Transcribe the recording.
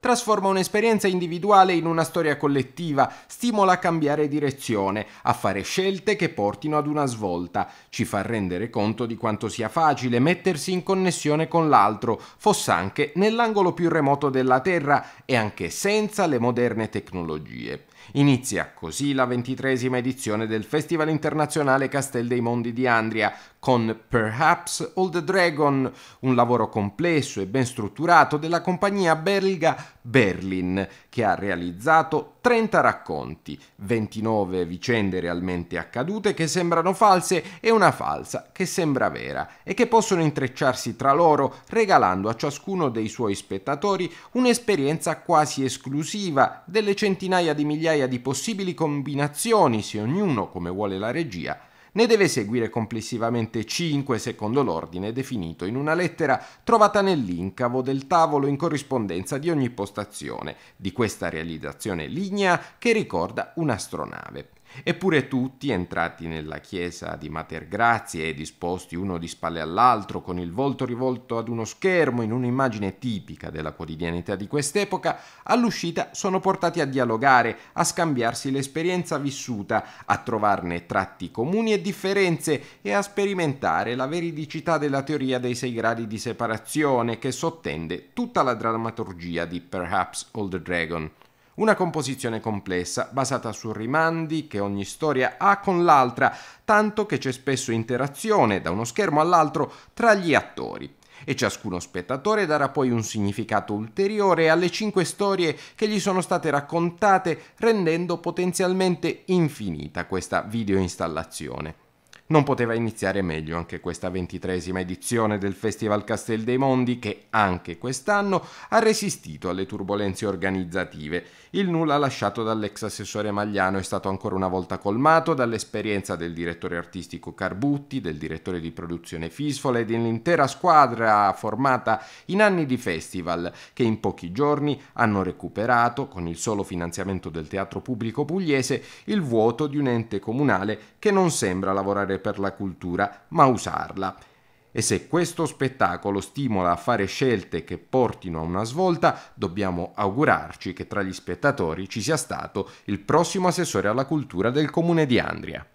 trasforma un'esperienza individuale in una storia collettiva, stimola a cambiare direzione, a fare scelte che portino ad una svolta, ci fa rendere conto di quanto sia facile mettersi in connessione con l'altro, fossa anche nell'angolo più remoto della Terra e anche senza le moderne tecnologie. Inizia così la ventitresima edizione del Festival internazionale Castel dei Mondi di Andria con Perhaps Old Dragon, un lavoro complesso e ben strutturato della compagnia belga Berlin, che ha realizzato 30 racconti, 29 vicende realmente accadute che sembrano false e una falsa che sembra vera e che possono intrecciarsi tra loro regalando a ciascuno dei suoi spettatori un'esperienza quasi esclusiva delle centinaia di migliaia di possibili combinazioni se ognuno, come vuole la regia, ne deve seguire complessivamente 5 secondo l'ordine definito in una lettera trovata nell'incavo del tavolo in corrispondenza di ogni postazione di questa realizzazione lignea che ricorda un'astronave. Eppure tutti, entrati nella chiesa di Mater Grazie e disposti uno di spalle all'altro, con il volto rivolto ad uno schermo, in un'immagine tipica della quotidianità di quest'epoca, all'uscita sono portati a dialogare, a scambiarsi l'esperienza vissuta, a trovarne tratti comuni e differenze e a sperimentare la veridicità della teoria dei sei gradi di separazione che sottende tutta la drammaturgia di Perhaps Old Dragon. Una composizione complessa, basata su rimandi che ogni storia ha con l'altra, tanto che c'è spesso interazione da uno schermo all'altro tra gli attori e ciascuno spettatore darà poi un significato ulteriore alle cinque storie che gli sono state raccontate rendendo potenzialmente infinita questa videoinstallazione. Non poteva iniziare meglio anche questa ventitresima edizione del Festival Castel dei Mondi che anche quest'anno ha resistito alle turbulenze organizzative. Il nulla lasciato dall'ex assessore Magliano è stato ancora una volta colmato dall'esperienza del direttore artistico Carbutti, del direttore di produzione Fisfola e dell'intera squadra formata in anni di festival che in pochi giorni hanno recuperato, con il solo finanziamento del teatro pubblico pugliese, il vuoto di un ente comunale che non sembra lavorare per la cultura, ma usarla. E se questo spettacolo stimola a fare scelte che portino a una svolta, dobbiamo augurarci che tra gli spettatori ci sia stato il prossimo assessore alla cultura del comune di Andria.